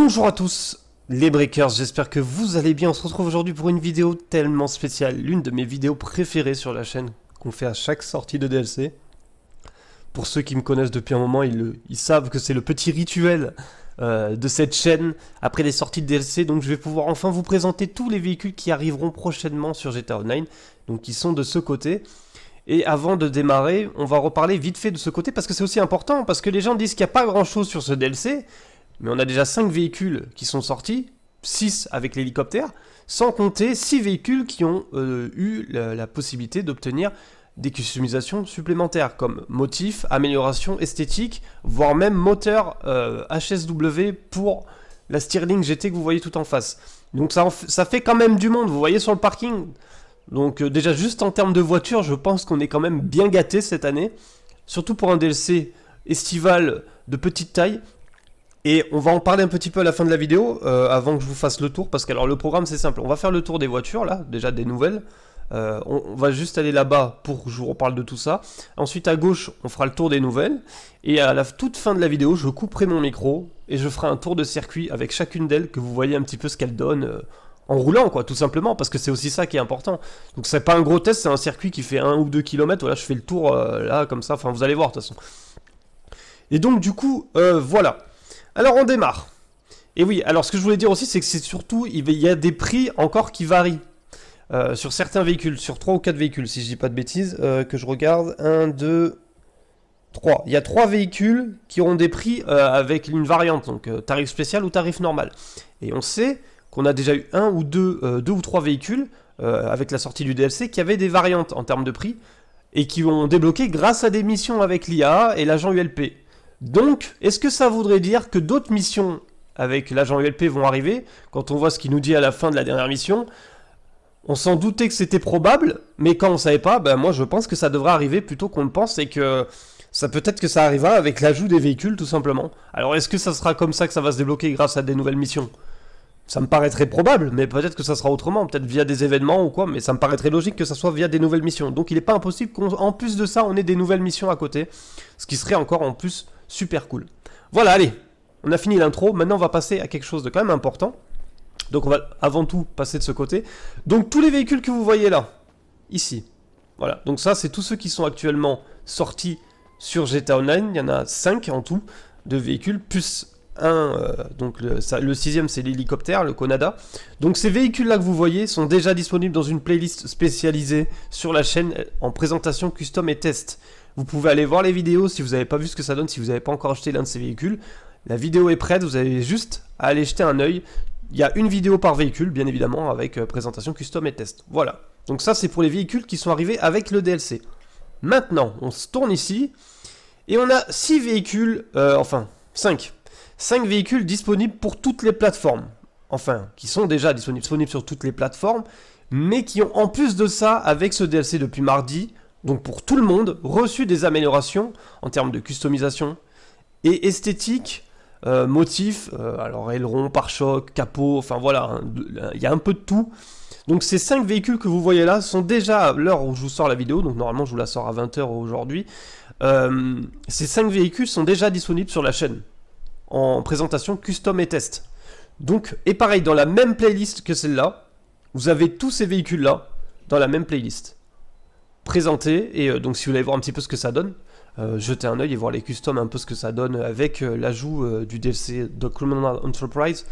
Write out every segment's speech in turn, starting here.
Bonjour à tous les Breakers, j'espère que vous allez bien. On se retrouve aujourd'hui pour une vidéo tellement spéciale, l'une de mes vidéos préférées sur la chaîne qu'on fait à chaque sortie de DLC. Pour ceux qui me connaissent depuis un moment, ils, savent que c'est le petit rituel euh, de cette chaîne après les sorties de DLC. Donc je vais pouvoir enfin vous présenter tous les véhicules qui arriveront prochainement sur GTA Online, donc qui sont de ce côté. Et avant de démarrer, on va reparler vite fait de ce côté parce que c'est aussi important, parce que les gens disent qu'il n'y a pas grand chose sur ce DLC, mais on a déjà 5 véhicules qui sont sortis, 6 avec l'hélicoptère, sans compter 6 véhicules qui ont euh, eu la, possibilité d'obtenir des customisations supplémentaires comme motifs, amélioration esthétique, voire même moteur HSW euh, pour la Stirling GT que vous voyez tout en face. Donc ça, ça fait quand même du monde, vous voyez sur le parking. Donc euh, déjà juste en termes de voitures, je pense qu'on est quand même bien gâté cette année. Surtout pour un DLC estival de petite taille. Et on va en parler un petit peu à la fin de la vidéo, euh, avant que je vous fasse le tour, parce que alors le programme c'est simple, on va faire le tour des voitures là, déjà des nouvelles. Euh, on, va juste aller là-bas pour que je vous reparle de tout ça. Ensuite à gauche, on fera le tour des nouvelles. Et à la toute fin de la vidéo, je couperai mon micro et je ferai un tour de circuit avec chacune d'elles, que vous voyez un petit peu ce qu'elles donnent. Euh, en roulant quoi tout simplement parce que c'est aussi ça qui est important donc c'est pas un gros test c'est un circuit qui fait un ou deux kilomètres voilà je fais le tour là comme ça enfin vous allez voir de toute façon et donc du coup voilà alors on démarre. Et oui, alors ce que je voulais dire aussi, c'est que c'est surtout, il y a des prix encore qui varient. Euh, sur certains véhicules, sur 3 ou 4 véhicules, si je dis pas de bêtises, euh, que je regarde, 1, 2, 3. Il y a 3 véhicules qui auront des prix euh, avec une variante, donc tarif spécial ou tarif normal. Et on sait qu'on a déjà eu un ou deux, deux ou trois véhicules avec la sortie du DLC qui avaient des variantes en termes de prix et qui ont débloqué grâce à des missions avec l'IA et l'agent ULP. Donc, est-ce que ça voudrait dire que d'autres missions avec l'agent ULP vont arriver Quand on voit ce qu'il nous dit à la fin de la dernière mission, on s'en doutait que c'était probable, mais quand on savait pas, ben moi je pense que ça devrait arriver plutôt qu'on le pense et que ça peut-être que ça arrivera avec l'ajout des véhicules tout simplement. Alors est-ce que ça sera comme ça que ça va se débloquer grâce à des nouvelles missions Ça me paraîtrait probable, mais peut-être que ça sera autrement, peut-être via des événements ou quoi, mais ça me paraîtrait logique que ça soit via des nouvelles missions. Donc il n'est pas impossible qu'en plus de ça, on ait des nouvelles missions à côté, ce qui serait encore en plus Super cool. Voilà, allez, on a fini l'intro. Maintenant, on va passer à quelque chose de quand même important. Donc, on va avant tout passer de ce côté. Donc, tous les véhicules que vous voyez là, ici. Voilà, donc ça, c'est tous ceux qui sont actuellement sortis sur GTA Online. Il y en a 5 en tout de véhicules, plus un, euh, donc le, le sixième, c'est l'hélicoptère, le Conada. Donc ces véhicules-là que vous voyez sont déjà disponibles dans une playlist spécialisée sur la chaîne euh, en présentation custom et test. Vous pouvez aller voir les vidéos si vous n'avez pas vu ce que ça donne, si vous n'avez pas encore acheté l'un de ces véhicules. La vidéo est prête, vous avez juste à aller jeter un œil. Il y a une vidéo par véhicule, bien évidemment, avec euh, présentation custom et test. Voilà. Donc ça, c'est pour les véhicules qui sont arrivés avec le DLC. Maintenant, on se tourne ici. Et on a 6 véhicules, euh, enfin 5. 5 véhicules disponibles pour toutes les plateformes. Enfin, qui sont déjà disponibles sur toutes les plateformes. Mais qui ont en plus de ça, avec ce DLC depuis mardi, donc pour tout le monde, reçu des améliorations en termes de customisation et esthétique, euh, motif, euh, alors aileron, pare-choc, capot, enfin voilà, il y a un peu de tout. Donc ces 5 véhicules que vous voyez là sont déjà à l'heure où je vous sors la vidéo, donc normalement je vous la sors à 20h aujourd'hui, euh, ces 5 véhicules sont déjà disponibles sur la chaîne en présentation custom et test. Donc, et pareil, dans la même playlist que celle-là, vous avez tous ces véhicules-là dans la même playlist. Présenter Et euh, donc si vous voulez voir un petit peu ce que ça donne, euh, jeter un oeil et voir les customs un peu ce que ça donne avec euh, l'ajout du DLC de Criminal Enterprise.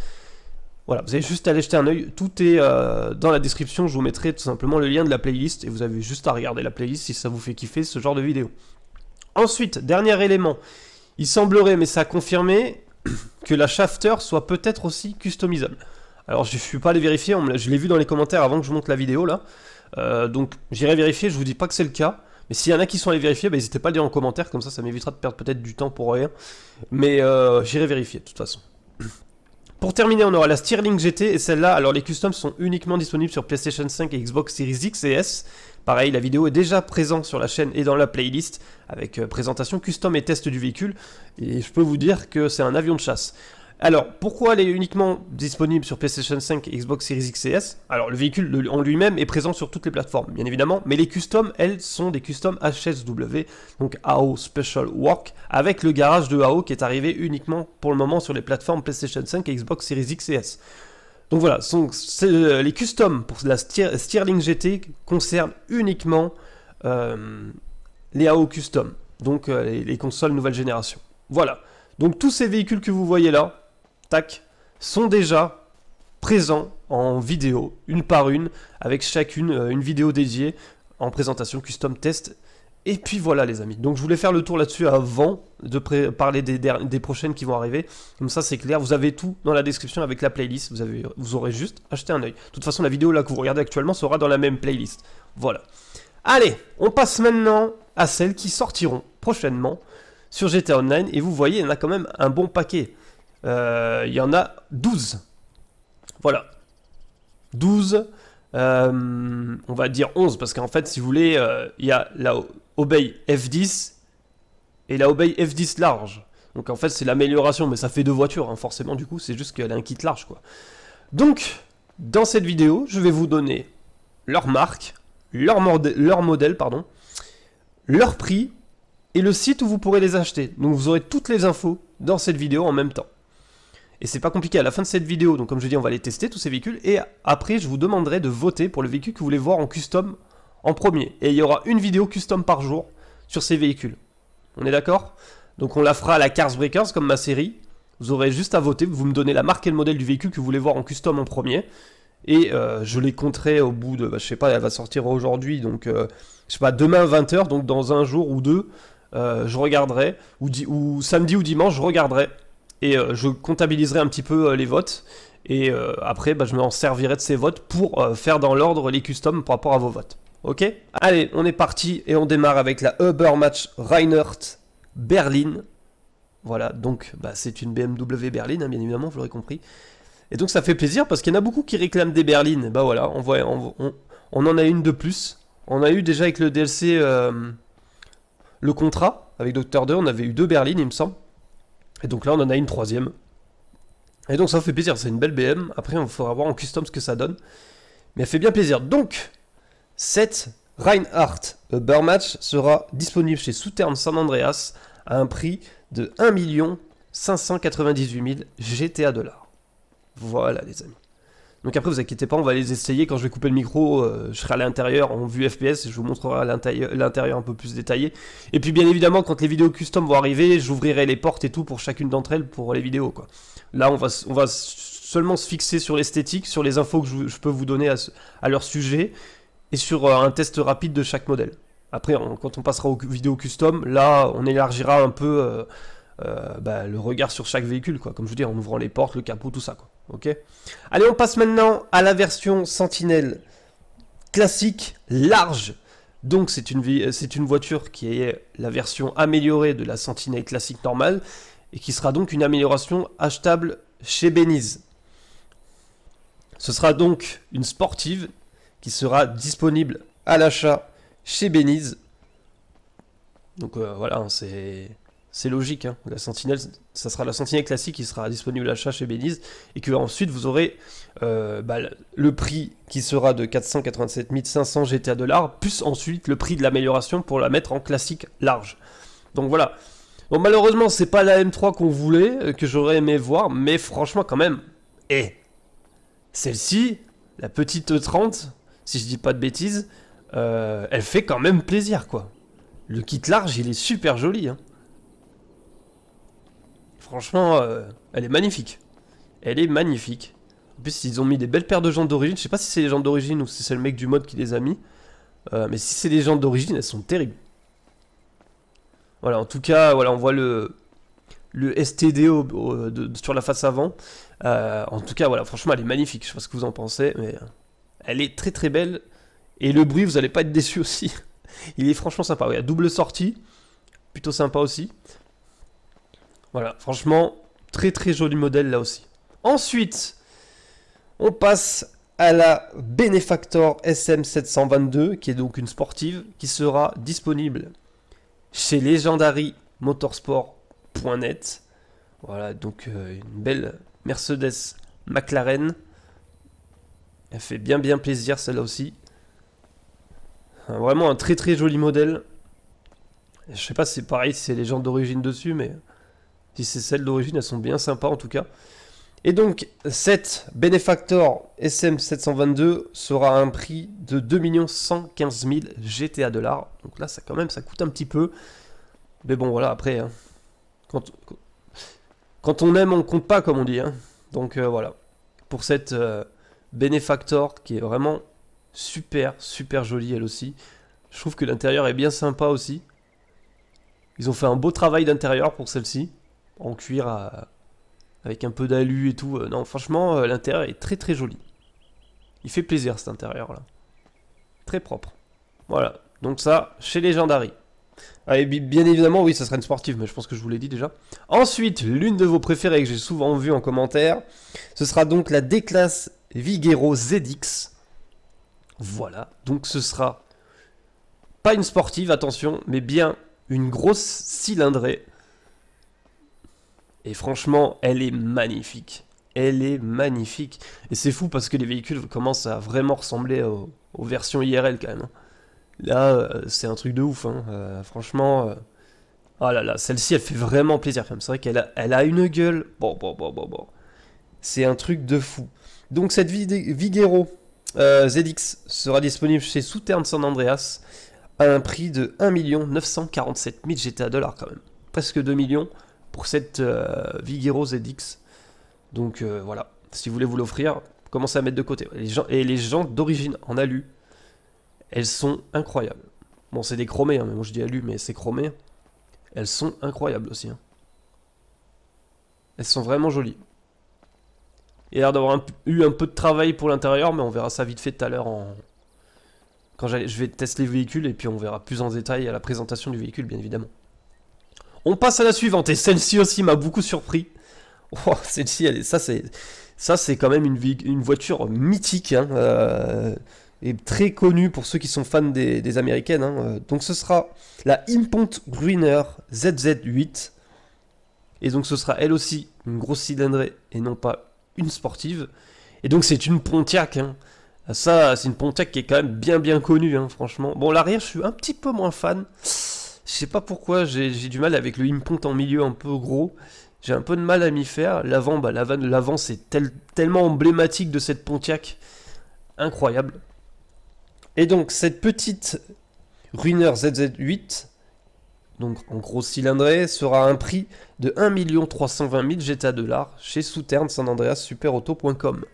Voilà, vous avez juste à aller jeter un oeil, tout est dans la description, je vous mettrai tout simplement le lien de la playlist et vous avez juste à regarder la playlist si ça vous fait kiffer ce genre de vidéo. Ensuite, dernier élément, il semblerait, mais ça a confirmé, que la shafter soit peut-être aussi customisable. Alors je ne suis pas allé vérifier, je l'ai vu dans les commentaires avant que je monte la vidéo là, euh, donc j'irai vérifier, je vous dis pas que c'est le cas. Mais s'il y en a qui sont allés vérifier, bah, n'hésitez pas à le dire en commentaire, comme ça ça m'évitera de perdre peut-être du temps pour rien. Mais euh, j'irai vérifier de toute façon. Pour terminer, on aura la Stirling GT, et celle-là, alors les customs sont uniquement disponibles sur PlayStation 5 et Xbox Series X et S. Pareil, la vidéo est déjà présente sur la chaîne et dans la playlist, avec euh, présentation custom et test du véhicule, et je peux vous dire que c'est un avion de chasse. Alors, pourquoi elle est uniquement disponible sur PlayStation 5 et Xbox Series X S Alors, le véhicule en lui-même est présent sur toutes les plateformes, bien évidemment, mais les customs, elles, sont des customs HSW, donc AO Special Work, avec le garage de AO qui est arrivé uniquement pour le moment sur les plateformes PlayStation 5 et Xbox Series X S. Donc voilà, euh, les customs pour la Stirling GT concernent uniquement euh, les AO Custom, donc euh, les consoles nouvelle génération. Voilà. Donc tous ces véhicules que vous voyez là, tac, sont déjà présents en vidéo, une par une, avec chacune euh, une vidéo dédiée en présentation custom test. Et puis voilà les amis, donc je voulais faire le tour là-dessus avant de parler des, prochaines qui vont arriver, comme ça c'est clair, vous avez tout dans la description avec la playlist, vous, avez, vous aurez juste acheté un oeil. De toute façon la vidéo là que vous regardez actuellement sera dans la même playlist, voilà. Allez, on passe maintenant à celles qui sortiront prochainement sur GTA Online, et vous voyez il y en a quand même un bon paquet. Euh, il y en a 12. Voilà. 12. Euh, on va dire 11, parce qu'en fait, si vous voulez, euh, il y a la Obey F10 et la Obey F10 large. Donc en fait c'est l'amélioration, mais ça fait deux voitures, hein, forcément du coup, c'est juste qu'elle a un kit large quoi. Donc, dans cette vidéo, je vais vous donner leur marque, leur, leur modèle, pardon, leur prix, et le site où vous pourrez les acheter. Donc vous aurez toutes les infos dans cette vidéo en même temps. Et c'est pas compliqué, à la fin de cette vidéo, donc comme je dis, on va les tester tous ces véhicules, et après je vous demanderai de voter pour le véhicule que vous voulez voir en custom en premier. Et il y aura une vidéo custom par jour sur ces véhicules. On est d'accord Donc on la fera à la Cars Breakers comme ma série. Vous aurez juste à voter, vous me donnez la marque et le modèle du véhicule que vous voulez voir en custom en premier. Et euh, je les compterai au bout de, bah, je sais pas, elle va sortir aujourd'hui, donc euh, je sais pas, demain 20h, donc dans un jour ou deux, euh, je regarderai, ou samedi ou dimanche, je regarderai et euh, je comptabiliserai un petit peu euh, les votes. Et euh, après, bah, je m'en servirai de ces votes pour faire dans l'ordre les customs par rapport à vos votes. Ok Allez, on est parti et on démarre avec la Uber Match Reinhardt Berlin. Voilà, donc bah, c'est une BMW Berlin hein, bien évidemment, vous l'aurez compris. Et donc ça fait plaisir parce qu'il y en a beaucoup qui réclament des berlines. Bah voilà, on, voit, on, en a une de plus. On a eu déjà avec le DLC le contrat avec Docteur 2, on avait eu deux berlines, il me semble. Et donc là, on en a une troisième. Et donc ça fait plaisir, c'est une belle BM. Après, on faudra voir en custom ce que ça donne. Mais elle fait bien plaisir. Donc, cette Reinhardt Burmatch sera disponible chez Souterne San Andreas à un prix de 1 598 000 GTA dollars. Voilà les amis. Donc après, vous inquiétez pas, on va les essayer. Quand je vais couper le micro, euh, je serai à l'intérieur en vue FPS et je vous montrerai l'intérieur un peu plus détaillé. Et puis bien évidemment, quand les vidéos custom vont arriver, j'ouvrirai les portes et tout pour chacune d'entre elles pour les vidéos. Quoi. Là, on va, on va seulement se fixer sur l'esthétique, sur les infos que je, peux vous donner à, leur sujet et sur euh, un test rapide de chaque modèle. Après, quand on passera aux vidéos custom, là, on élargira un peu... Euh, euh, bah, le regard sur chaque véhicule, quoi. Comme je vous dis, en ouvrant les portes, le capot, tout ça, quoi. Ok Allez, on passe maintenant à la version Sentinelle classique, large. Donc c'est une, une, voiture qui est la version améliorée de la Sentinelle classique normale et qui sera donc une amélioration achetable chez Beniz. Ce sera donc une sportive qui sera disponible à l'achat chez Beniz. Donc euh, voilà, hein, c'est c'est logique. Hein. La sentinelle, ça sera la sentinelle classique qui sera disponible à l'achat chez Belize et que ensuite vous aurez euh, bah, le prix qui sera de 487 500 GTA dollars plus ensuite le prix de l'amélioration pour la mettre en classique large. Donc voilà. Bon malheureusement c'est pas la M3 qu'on voulait euh, que j'aurais aimé voir mais franchement quand même. Eh, celle-ci, la petite E30, si je dis pas de bêtises, euh, elle fait quand même plaisir quoi. Le kit large il est super joli. Hein. Franchement, euh, elle est magnifique. Elle est magnifique. En plus, ils ont mis des belles paires de jantes d'origine. Je sais pas si c'est les jantes d'origine ou si c'est le mec du mode qui les a mis. Euh, mais si c'est les jantes d'origine, elles sont terribles. Voilà, en tout cas, voilà, on voit le, le STD sur la face avant. Euh, en tout cas, voilà, franchement, elle est magnifique. Je sais pas ce que vous en pensez, mais elle est très très belle. Et le bruit, vous allez pas être déçu aussi. Il est franchement sympa. y a double sortie, plutôt sympa aussi. Voilà, franchement, très très joli modèle là aussi. Ensuite, on passe à la Benefactor SM722, qui est donc une sportive, qui sera disponible chez legendarymotorsport.net. Voilà, donc euh, une belle Mercedes McLaren. Elle fait bien bien plaisir celle-là aussi. vraiment un très très joli modèle. Je sais pas si c'est pareil si c'est les d'origine dessus, mais si c'est celle d'origine, elles sont bien sympas en tout cas. Et donc, cette Benefactor SM722 sera à un prix de 2 115 000 GTA dollars. Donc là, ça quand même, ça coûte un petit peu. Mais bon, voilà, après, hein. quand, on aime, on compte pas, comme on dit. Hein. Donc euh, voilà, pour cette euh, Benefactor qui est vraiment super, super jolie elle aussi. Je trouve que l'intérieur est bien sympa aussi. Ils ont fait un beau travail d'intérieur pour celle-ci en cuir avec un peu d'alu et tout. Euh, non, franchement, euh, l'intérieur est très très joli. Il fait plaisir cet intérieur là. Très propre. Voilà, donc ça, chez Legendary. Ah, bien évidemment, oui, ça sera une sportive, mais je pense que je vous l'ai dit déjà. Ensuite, l'une de vos préférées que j'ai souvent vue en commentaire, ce sera donc la D-Class Vigero ZX. Voilà, donc ce sera pas une sportive, attention, mais bien une grosse cylindrée et franchement, elle est magnifique. Elle est magnifique. Et c'est fou parce que les véhicules commencent à vraiment ressembler aux, versions IRL quand même. Hein. Là, euh, c'est un truc de ouf. Hein. Euh, franchement, euh, oh là là, celle-ci, elle fait vraiment plaisir C'est vrai qu'elle a, elle a une gueule. Bon, bon, bon, bon, bon. C'est un truc de fou. Donc cette Vigero ZX sera disponible chez Souterne San Andreas à un prix de 1 947 000 GTA dollars quand même. Presque 2 millions pour cette euh, Vigero ZX. Donc euh, voilà, si vous voulez vous l'offrir, commencez à mettre de côté. Les gens, et les gens d'origine en alu, elles sont incroyables. Bon, c'est des chromés, hein, mais moi je dis alu, mais c'est chromé. Elles sont incroyables aussi. Hein. Elles sont vraiment jolies. Il a l'air d'avoir eu un peu de travail pour l'intérieur, mais on verra ça vite fait tout à l'heure en... quand je vais tester les véhicules et puis on verra plus en détail à la présentation du véhicule, bien évidemment. On passe à la suivante, et celle-ci aussi m'a beaucoup surpris. Oh, celle-ci, elle est, ça c'est, ça c'est quand même une, une voiture mythique, hein, euh, et très connue pour ceux qui sont fans des, américaines. Hein, euh, donc ce sera la Impont Greener ZZ8. Et donc ce sera elle aussi une grosse cylindrée et non pas une sportive. Et donc c'est une Pontiac. Hein. Ça, c'est une Pontiac qui est quand même bien bien connue, franchement. Bon, l'arrière, je suis un petit peu moins fan. Je sais pas pourquoi, j'ai du mal avec le impont en milieu un peu gros. J'ai un peu de mal à m'y faire. L'avant, bah, c'est tellement emblématique de cette Pontiac. Incroyable. Et donc, cette petite Ruiner ZZ8, donc en gros cylindrée, sera à un prix de 1 320 000 GTA dollars chez Souterne, San Andreas Superauto.com.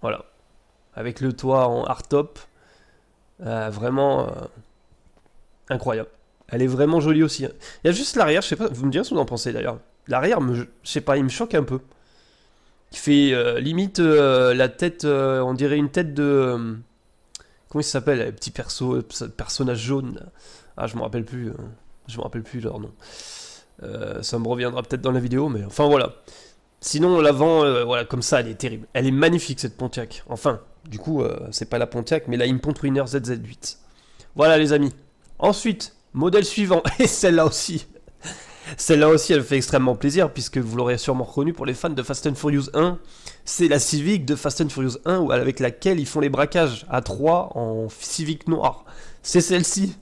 Voilà. Avec le toit en hardtop. top. Euh, vraiment euh, incroyable. Elle est vraiment jolie aussi. Hein. Il y a juste l'arrière, je sais pas, vous me direz ce que vous en pensez d'ailleurs. L'arrière, je sais pas, il me choque un peu. Il fait euh, limite euh, la tête, euh, on dirait une tête de. comment il s'appelle Petit perso, personnage jaune. Ah, je me rappelle plus. je me rappelle plus leur nom. ça me reviendra peut-être dans la vidéo, mais enfin voilà. Sinon, l'avant, voilà, comme ça, elle est terrible. Elle est magnifique cette Pontiac. Enfin, du coup, c'est pas la Pontiac, mais la Impont Winner ZZ8. Voilà les amis. Ensuite, Modèle suivant, et celle-là aussi. Celle-là aussi, elle fait extrêmement plaisir, puisque vous l'aurez sûrement reconnu pour les fans de Fast and Furious 1. C'est la Civic de Fast and Furious 1 avec laquelle ils font les braquages à 3 en Civic noir. C'est celle-ci.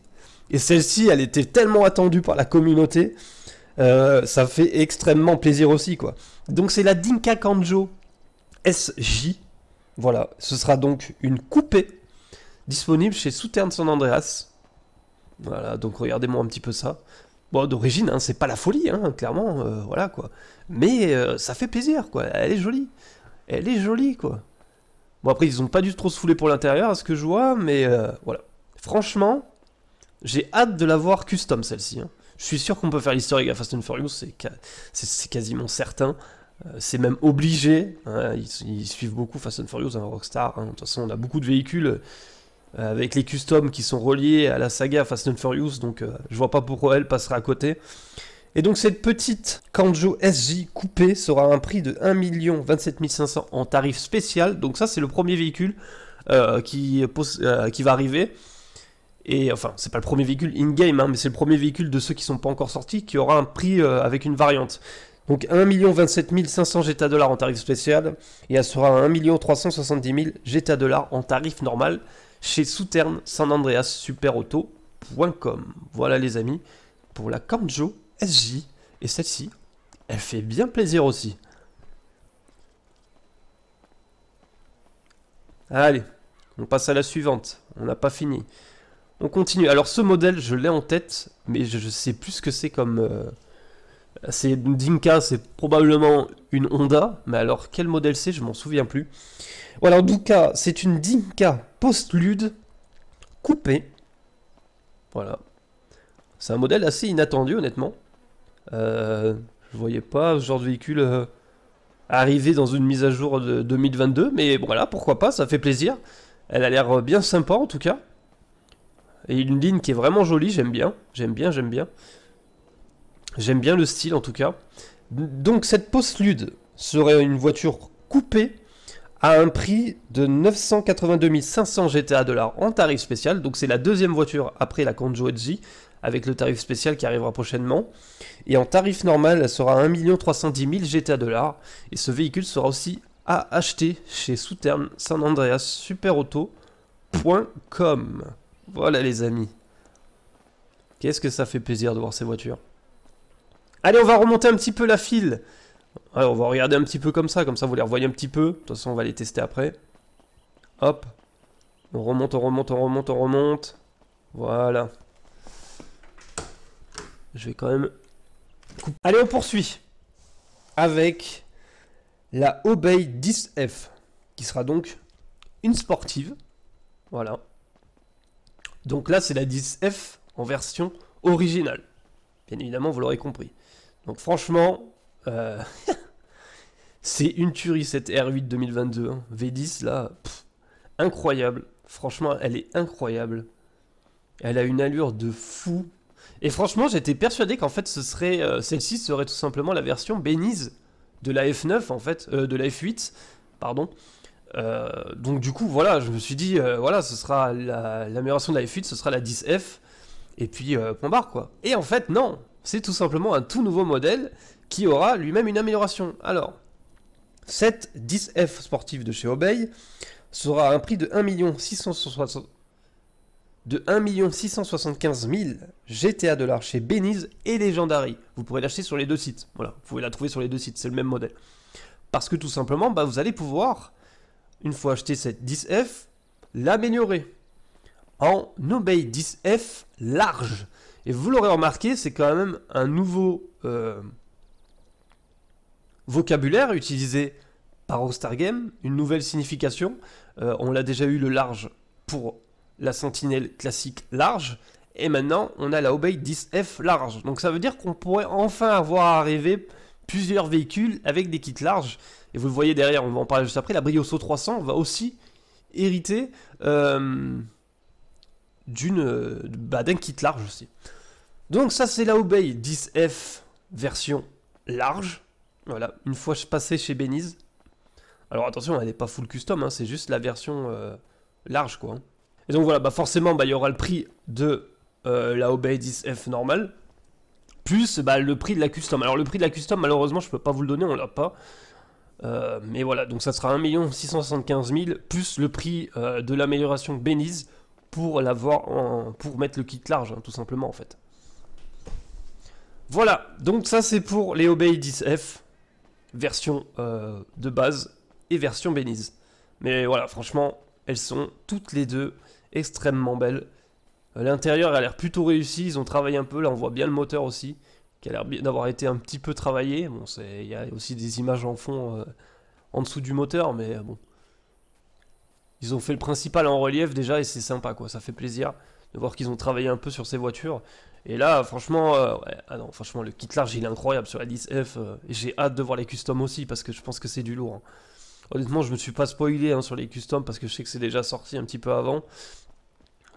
Et celle-ci, elle était tellement attendue par la communauté. Euh, ça fait extrêmement plaisir aussi, quoi. Donc c'est la Dinka Kanjo SJ. Voilà, ce sera donc une coupée disponible chez Souterne San Andreas. Voilà, donc regardez-moi un petit peu ça. Bon, d'origine, hein, c'est pas la folie, hein, clairement, euh, voilà quoi. Mais euh, ça fait plaisir, quoi. Elle est jolie. Elle est jolie, quoi. Bon, après, ils ont pas dû trop se fouler pour l'intérieur, à ce que je vois, mais euh, voilà. Franchement, j'ai hâte de la voir custom, celle-ci. Hein. Je suis sûr qu'on peut faire l'historique à Fast and Furious, c'est quasiment certain. C'est même obligé. Ils, suivent beaucoup Fast and Furious, un Rockstar. De toute façon, on a beaucoup de véhicules euh, avec les customs qui sont reliés à la saga Fast and Furious, donc euh, je vois pas pourquoi elle passera à côté. Et donc cette petite Kanjo SJ coupée sera à un prix de 1 27 500 en tarif spécial, donc ça c'est le premier véhicule euh, qui, va arriver. Et enfin, c'est pas le premier véhicule in-game, hein, mais c'est le premier véhicule de ceux qui sont pas encore sortis qui aura un prix avec une variante. Donc 1 27 500 GTA dollars en tarif spécial, et elle sera à 1 370 000 GTA dollars en tarif normal chez Souterne San Andreas auto.com Voilà les amis pour la Kanjo SJ et celle-ci, elle fait bien plaisir aussi. Allez, on passe à la suivante. On n'a pas fini. On continue. Alors ce modèle, je l'ai en tête, mais je, sais plus ce que c'est comme, euh, c'est Dinka, c'est probablement une Honda, mais alors quel modèle c'est, je m'en souviens plus. Voilà, en tout cas, c'est une Dinka postlude coupée. Voilà. C'est un modèle assez inattendu, honnêtement. Je euh, je voyais pas ce genre de véhicule euh, arriver dans une mise à jour de 2022, mais voilà, pourquoi pas, ça fait plaisir. Elle a l'air euh, bien sympa en tout cas. Et une ligne qui est vraiment jolie, j'aime bien, j'aime bien, j'aime bien. J'aime bien le style en tout cas. Donc cette Postlude serait une voiture coupée à un prix de 982 500 GTA dollars en tarif spécial. Donc c'est la deuxième voiture après la Conjo Edgy avec le tarif spécial qui arrivera prochainement. Et en tarif normal, elle sera à 1 310 000 GTA dollars. Et ce véhicule sera aussi à acheter chez Southern San Andreas Superauto.com. Voilà les amis. Qu'est-ce que ça fait plaisir de voir ces voitures. Allez, on va remonter un petit peu la file. Allez, on va regarder un petit peu comme ça, comme ça vous les revoyez un petit peu. De toute façon, on va les tester après. Hop. On remonte, on remonte, on remonte, on remonte. Voilà. Je vais quand même... Allez, on poursuit avec la Obey 10F, qui sera donc une sportive. Voilà. Donc là, c'est la 10F en version originale. Bien évidemment, vous l'aurez compris. Donc franchement, euh, c'est une tuerie cette R8 2022. V10 là, incroyable. Franchement, elle est incroyable. Elle a une allure de fou. Et franchement, j'étais persuadé qu'en fait, ce serait euh, celle-ci serait tout simplement la version bénise de la F9 en fait, euh, de la F8, pardon. donc du coup, voilà, je me suis dit, voilà, ce sera l'amélioration de la F8, ce sera la 10F. Et puis, point barre quoi. Et en fait, non, c'est tout simplement un tout nouveau modèle qui aura lui-même une amélioration. Alors, cette 10F sportive de chez Obey sera à un prix de 1 de 675 000 GTA dollars chez Beniz et Legendary. Vous pourrez l'acheter sur les deux sites. Voilà, vous pouvez la trouver sur les deux sites, c'est le même modèle. Parce que tout simplement, bah, vous allez pouvoir, une fois acheté cette 10F, l'améliorer en Obey 10F large. Et vous l'aurez remarqué, c'est quand même un nouveau euh, vocabulaire utilisé par All-Star Game, une nouvelle signification. Euh, on l'a déjà eu le large pour la sentinelle classique large, et maintenant on a la Obey 10F large. Donc ça veut dire qu'on pourrait enfin avoir arrivé plusieurs véhicules avec des kits larges. Et vous le voyez derrière, on va en parler juste après, la Brioso 300 va aussi hériter... Euh, d'une euh, bah, d'un kit large aussi. Donc ça c'est la Obey 10F version large. Voilà, une fois passé chez Beniz. Alors attention, elle n'est pas full custom, hein, c'est juste la version euh, large quoi. Hein. Et donc voilà, bah forcément, bah, il y aura le prix de euh, la Obey 10F normale, plus bah, le prix de la custom. Alors le prix de la custom, malheureusement, je ne peux pas vous le donner, on l'a pas. mais voilà, donc ça sera 1 675 000, plus le prix de l'amélioration Beniz, pour l'avoir pour mettre le kit large, hein, tout simplement en fait. Voilà, donc ça c'est pour les Obey 10F, version euh, de base et version Beniz. Mais voilà, franchement, elles sont toutes les deux extrêmement belles. L'intérieur a l'air plutôt réussi, ils ont travaillé un peu, là on voit bien le moteur aussi, qui a l'air d'avoir été un petit peu travaillé. Bon, il y a aussi des images en fond euh, en dessous du moteur, mais euh, bon ils ont fait le principal en relief déjà et c'est sympa quoi, ça fait plaisir de voir qu'ils ont travaillé un peu sur ces voitures. Et là, franchement, euh, ah franchement, le kit large il est incroyable sur la 10F. Euh, et j'ai hâte de voir les customs aussi parce que je pense que c'est du lourd. Hein. Honnêtement, je me suis pas spoilé hein, sur les customs parce que je sais que c'est déjà sorti un petit peu avant.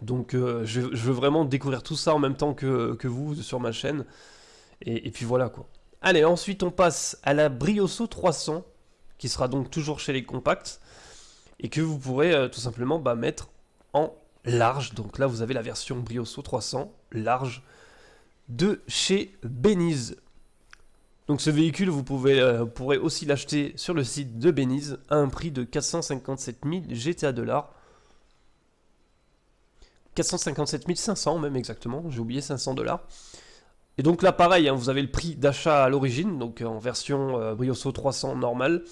Donc, euh, je, veux vraiment découvrir tout ça en même temps que, vous sur ma chaîne. Et, et, puis voilà quoi. Allez, ensuite on passe à la Brioso 300 qui sera donc toujours chez les compacts et que vous pourrez euh, tout simplement bah, mettre en large. Donc là, vous avez la version Brioso 300 large de chez Beniz. Donc ce véhicule, vous, pouvez, euh, pourrez aussi l'acheter sur le site de Beniz à un prix de 457 000 GTA dollars. 457 500 même exactement, j'ai oublié 500 dollars. Et donc là pareil, hein, vous avez le prix d'achat à l'origine, donc en version euh, Brioso 300 normale,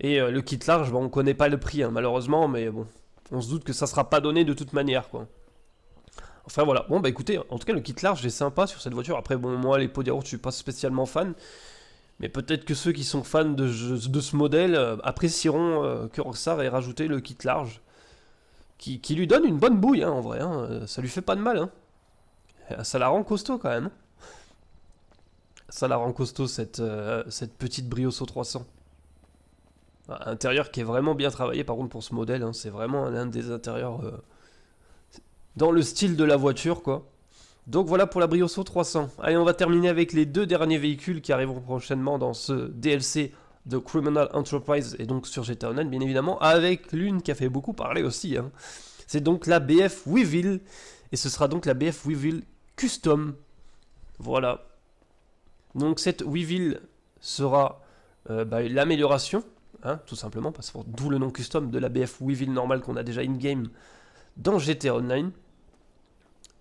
et euh, le kit large, on on connaît pas le prix hein, malheureusement, mais bon, on se doute que ça sera pas donné de toute manière quoi. Enfin voilà, bon bah écoutez, en tout cas le kit large est sympa sur cette voiture. Après bon moi les pots de je je suis pas spécialement fan. Mais peut-être que ceux qui sont fans de, ce modèle euh, apprécieront euh, que Rockstar ait rajouté le kit large. Qui, lui donne une bonne bouille hein, en vrai, hein. ça lui fait pas de mal. Hein. Ça la rend costaud quand même. Ça la rend costaud cette, cette petite Brioso 300 intérieur qui est vraiment bien travaillé par contre pour ce modèle, hein, c'est vraiment un des intérieurs euh, dans le style de la voiture quoi. Donc voilà pour la Brioso 300. Allez, on va terminer avec les deux derniers véhicules qui arriveront prochainement dans ce DLC de Criminal Enterprise et donc sur GTA Online bien évidemment, avec l'une qui a fait beaucoup parler aussi. Hein. C'est donc la BF Weevil et ce sera donc la BF Weevil Custom. Voilà. Donc cette Weevil sera euh, bah, l'amélioration Hein, tout simplement, que d'où le nom custom de la BF Weevil normal qu'on a déjà in-game dans GTA Online.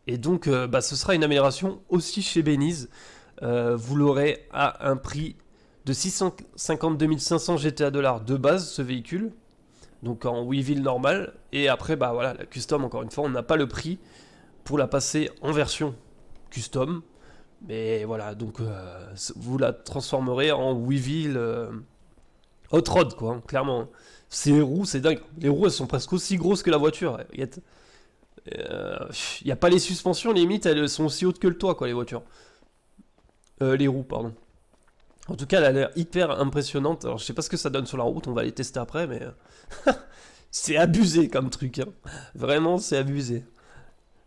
Et donc, euh, bah, ce sera une amélioration aussi chez Beniz. Euh, vous l'aurez à un prix de 652 500 GTA dollars de base, ce véhicule. Donc en Weevil normal. Et après, bah voilà, la custom, encore une fois, on n'a pas le prix pour la passer en version custom. Mais voilà, donc euh, vous la transformerez en Weevil Hot rod, quoi, hein, clairement. Hein. Ces roues, c'est dingue. Les roues, elles sont presque aussi grosses que la voiture. Il n'y euh, a pas les suspensions, limite, elles sont aussi hautes que le toit, quoi, les voitures. Euh, les roues, pardon. En tout cas, elle a l'air hyper impressionnante. Alors, je sais pas ce que ça donne sur la route, on va les tester après, mais. c'est abusé comme truc. Hein. Vraiment, c'est abusé.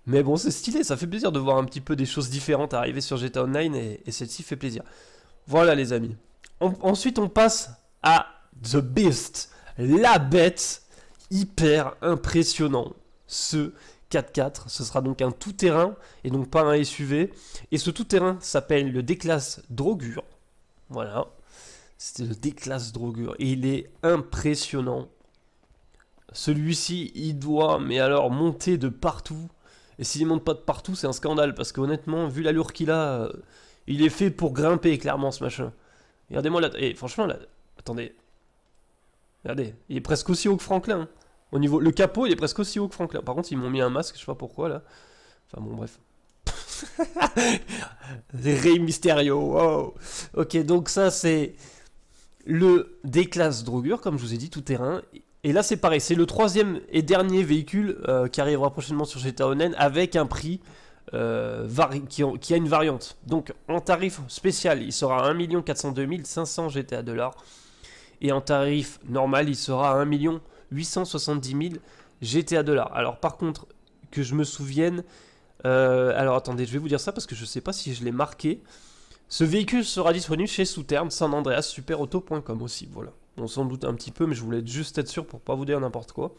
Mais bon, c'est stylé, ça fait plaisir de voir un petit peu des choses différentes arriver sur GTA Online et, celle-ci fait plaisir. Voilà, les amis. ensuite, on passe à The Beast, la bête, hyper impressionnant. Ce 4x4, ce sera donc un tout-terrain et donc pas un SUV. Et ce tout-terrain s'appelle le Déclasse Drogur. Voilà, c'est le Déclasse drogure et il est impressionnant. Celui-ci, il doit, mais alors, monter de partout. Et s'il monte pas de partout, c'est un scandale parce que honnêtement, vu l'allure qu'il a, euh, il est fait pour grimper clairement ce machin. Regardez-moi là, et franchement, là, Attendez. Regardez, il est presque aussi haut que Franklin. Hein. Au niveau, le capot, il est presque aussi haut que Franklin. Par contre, ils m'ont mis un masque, je sais pas pourquoi là. Enfin bon, bref. Ray Mysterio, wow. Ok, donc ça c'est le D-Class comme je vous ai dit, tout terrain. Et là c'est pareil, c'est le troisième et dernier véhicule euh, qui arrivera prochainement sur GTA Online avec un prix euh, qui, a une variante. Donc en tarif spécial, il sera à 1 402 500 GTA et en tarif normal, il sera à 1 870 000 GTA dollars. Alors par contre, que je me souvienne, euh, alors attendez, je vais vous dire ça parce que je ne sais pas si je l'ai marqué. Ce véhicule sera disponible chez Souterne, San Andreas, superauto.com aussi, voilà. On s'en doute un petit peu, mais je voulais juste être sûr pour pas vous dire n'importe quoi.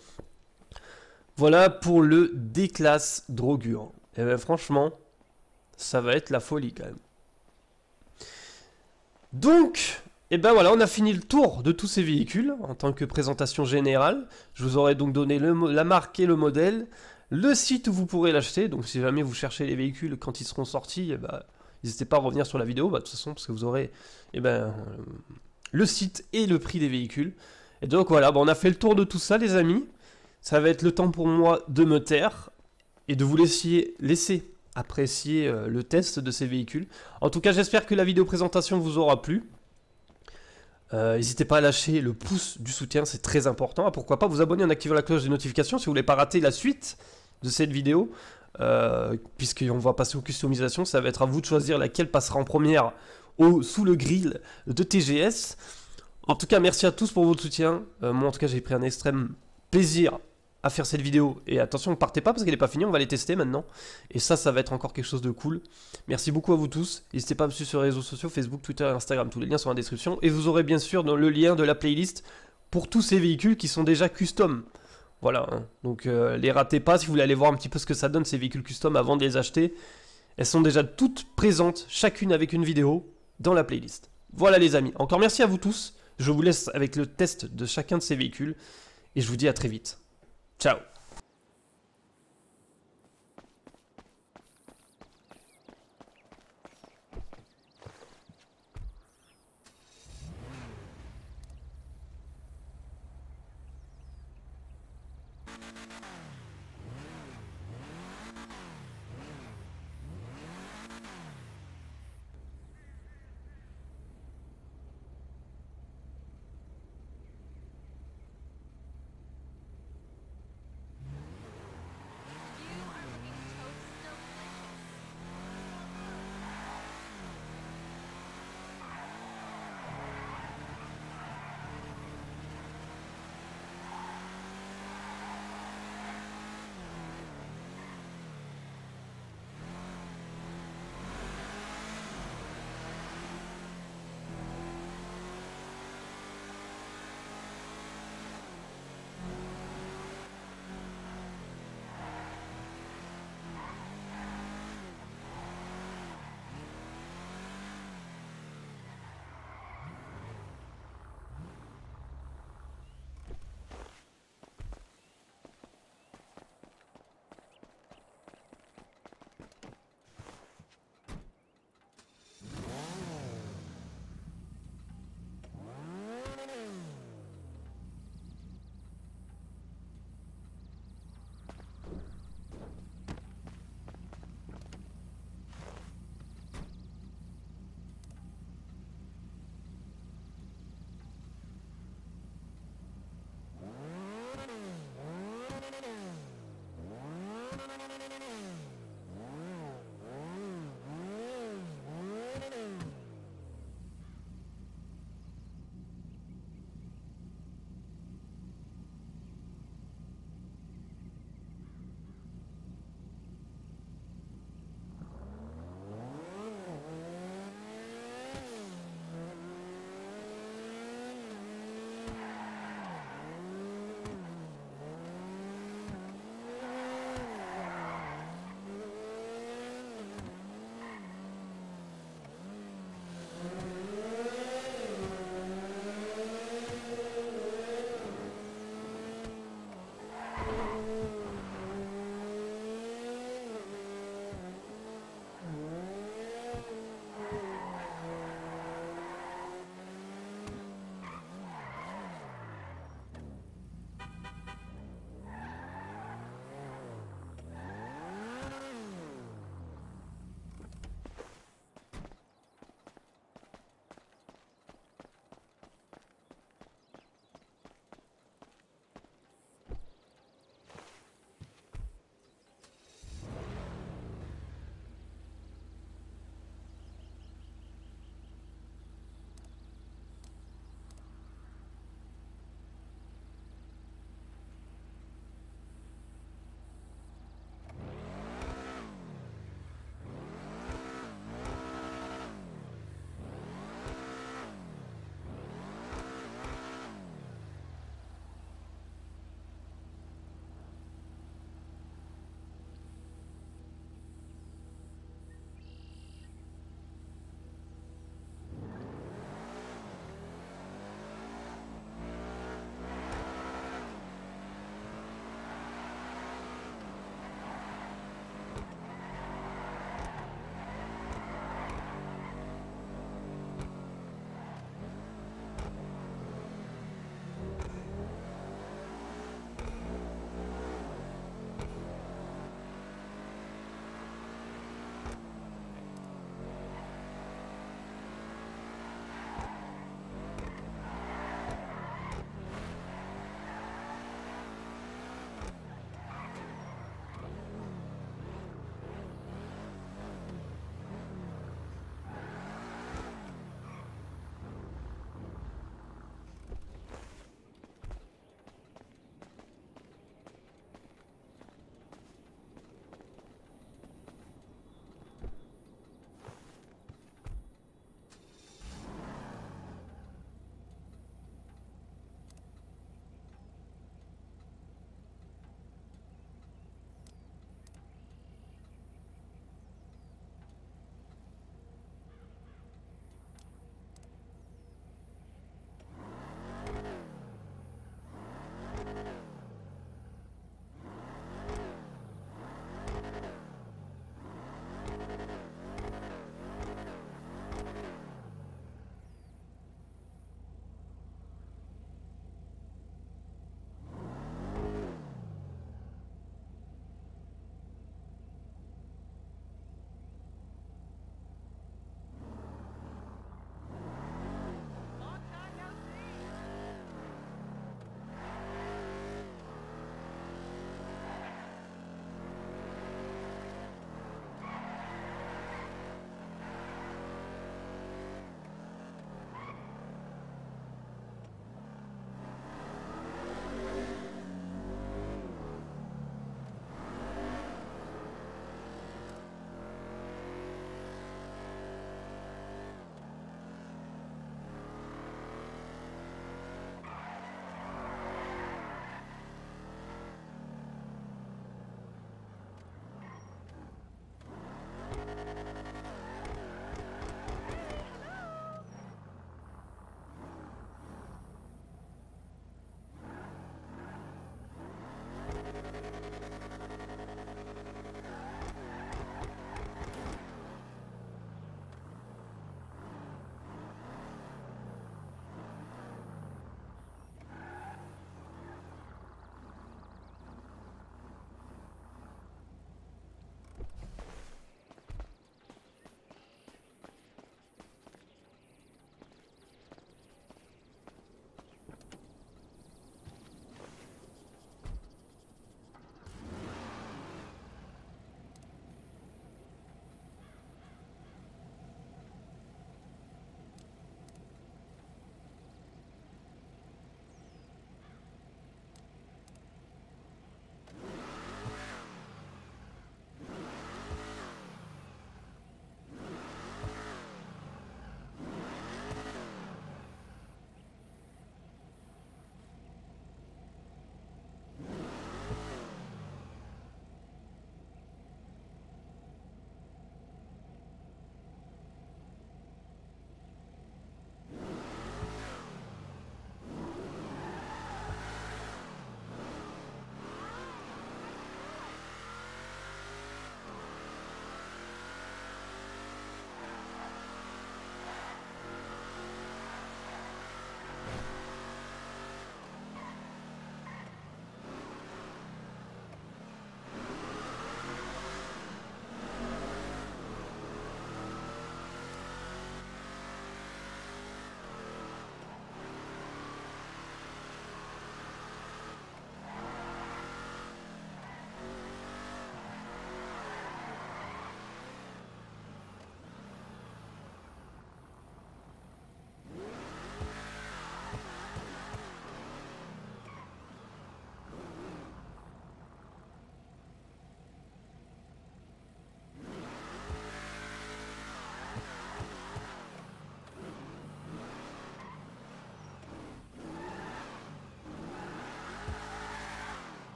Voilà pour le D-Class Drogur. Et eh bien, franchement, ça va être la folie quand même. Donc, et eh ben voilà, on a fini le tour de tous ces véhicules en tant que présentation générale. Je vous aurais donc donné la marque et le modèle, le site où vous pourrez l'acheter. Donc si jamais vous cherchez les véhicules quand ils seront sortis, eh ben, n'hésitez pas à revenir sur la vidéo bah, de toute façon parce que vous aurez eh ben, euh, le site et le prix des véhicules. Et donc voilà, bah, on a fait le tour de tout ça les amis. Ça va être le temps pour moi de me taire et de vous laisser, apprécier euh, le test de ces véhicules. En tout cas j'espère que la vidéo présentation vous aura plu. Euh, n'hésitez pas à lâcher le pouce du soutien, c'est très important. Ah, pourquoi pas vous abonner en activant la cloche des notifications si vous voulez pas rater la suite de cette vidéo. Euh, puisqu'on va passer aux customisations, ça va être à vous de choisir laquelle passera en première au, sous le grill de TGS. En tout cas, merci à tous pour votre soutien. Euh, moi, en tout cas, j'ai pris un extrême plaisir à faire cette vidéo. Et attention, ne partez pas parce qu'elle n'est pas finie, on va les tester maintenant. Et ça, ça va être encore quelque chose de cool. Merci beaucoup à vous tous. N'hésitez pas à me suivre sur les réseaux sociaux, Facebook, Twitter Instagram. Tous les liens sont en la description. Et vous aurez bien sûr dans le lien de la playlist pour tous ces véhicules qui sont déjà custom. Voilà, hein. donc euh, les ratez pas si vous voulez aller voir un petit peu ce que ça donne ces véhicules custom avant de les acheter. Elles sont déjà toutes présentes, chacune avec une vidéo, dans la playlist. Voilà les amis, encore merci à vous tous. Je vous laisse avec le test de chacun de ces véhicules. Et je vous dis à très vite. Ciao Oh, no, no, no, no, no, no, no.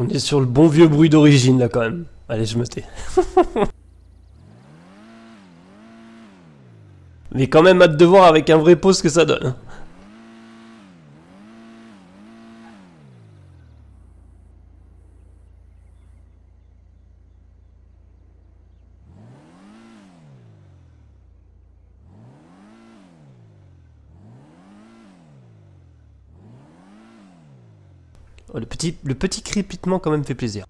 On est sur le bon vieux bruit d'origine là quand même. Allez, je me tais. Mais quand même hâte de voir avec un vrai pot ce que ça donne. Hein. le petit crépitement quand même fait plaisir.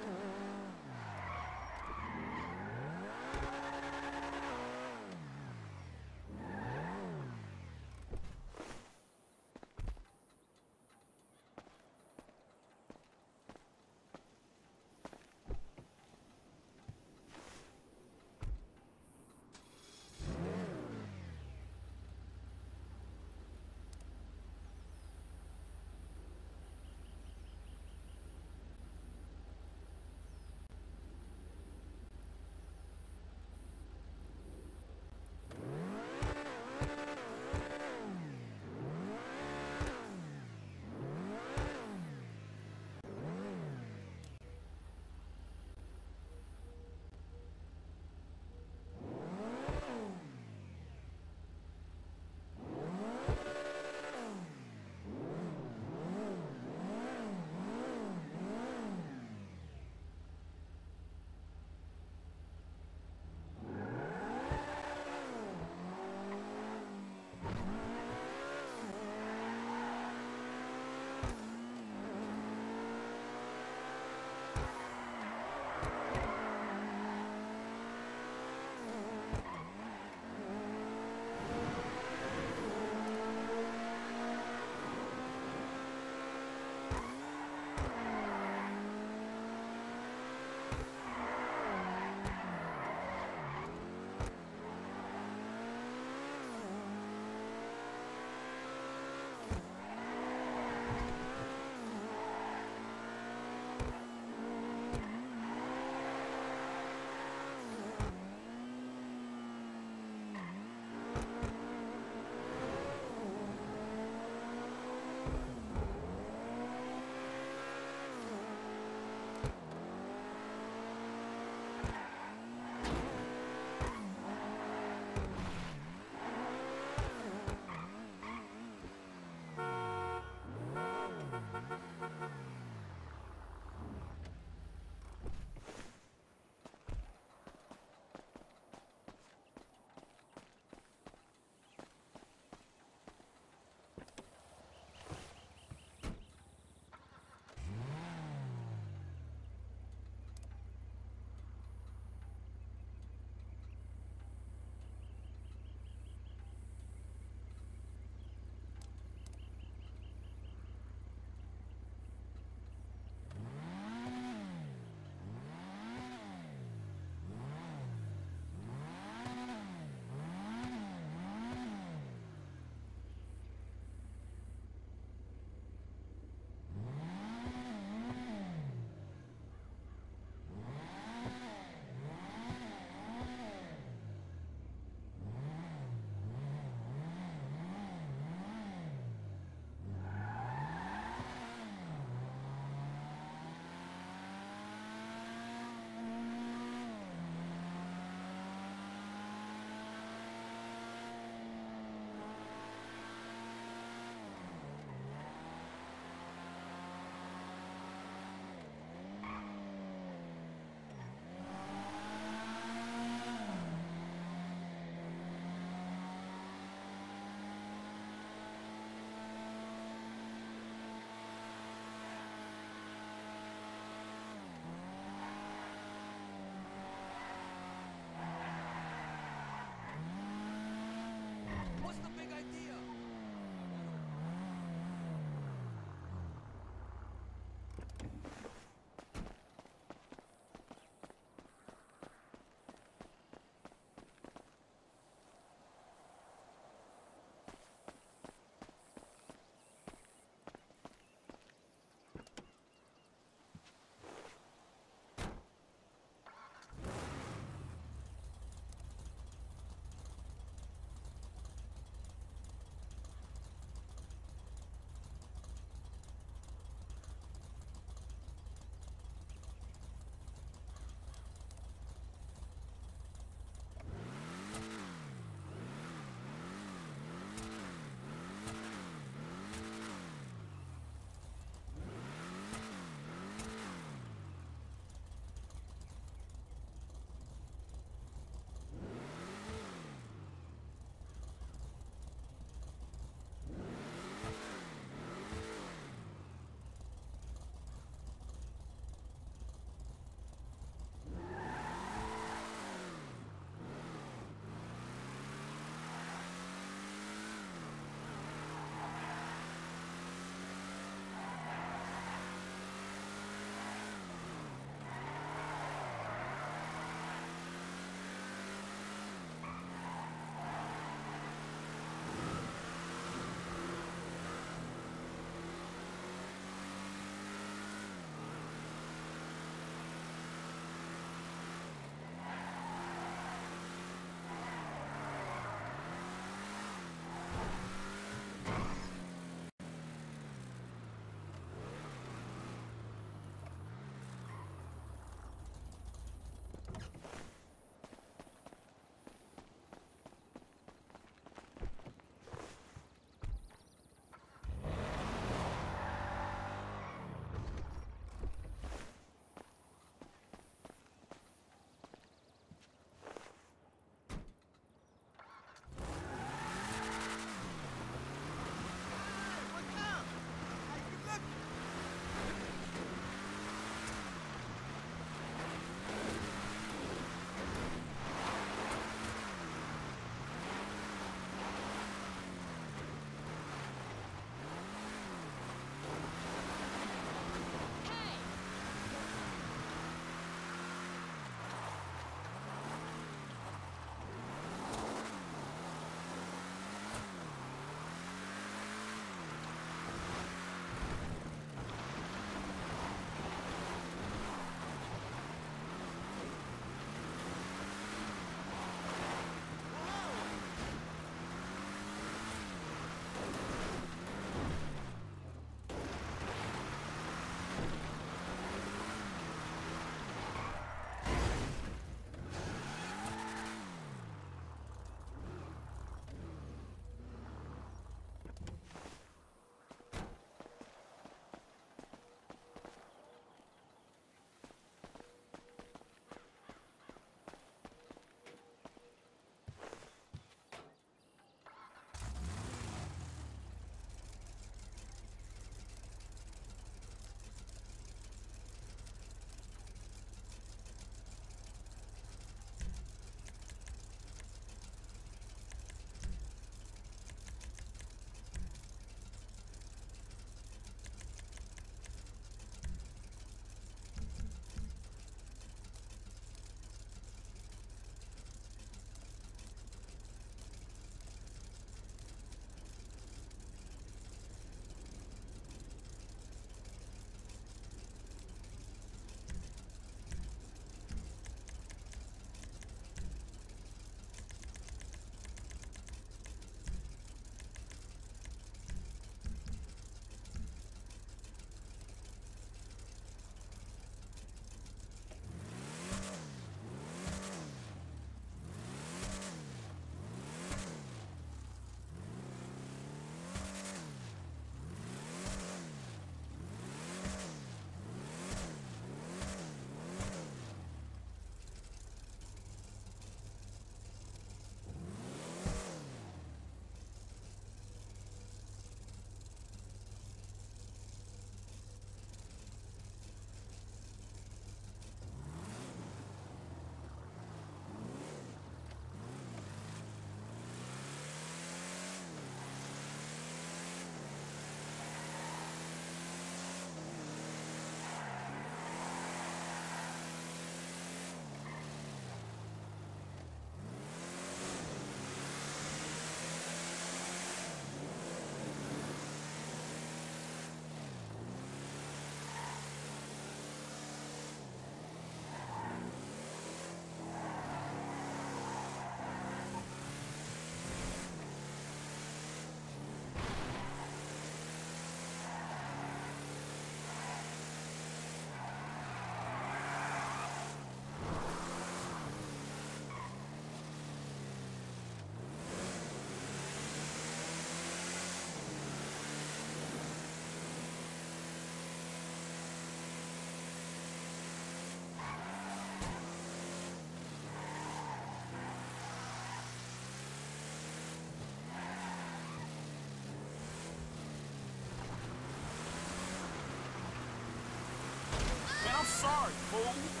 s o r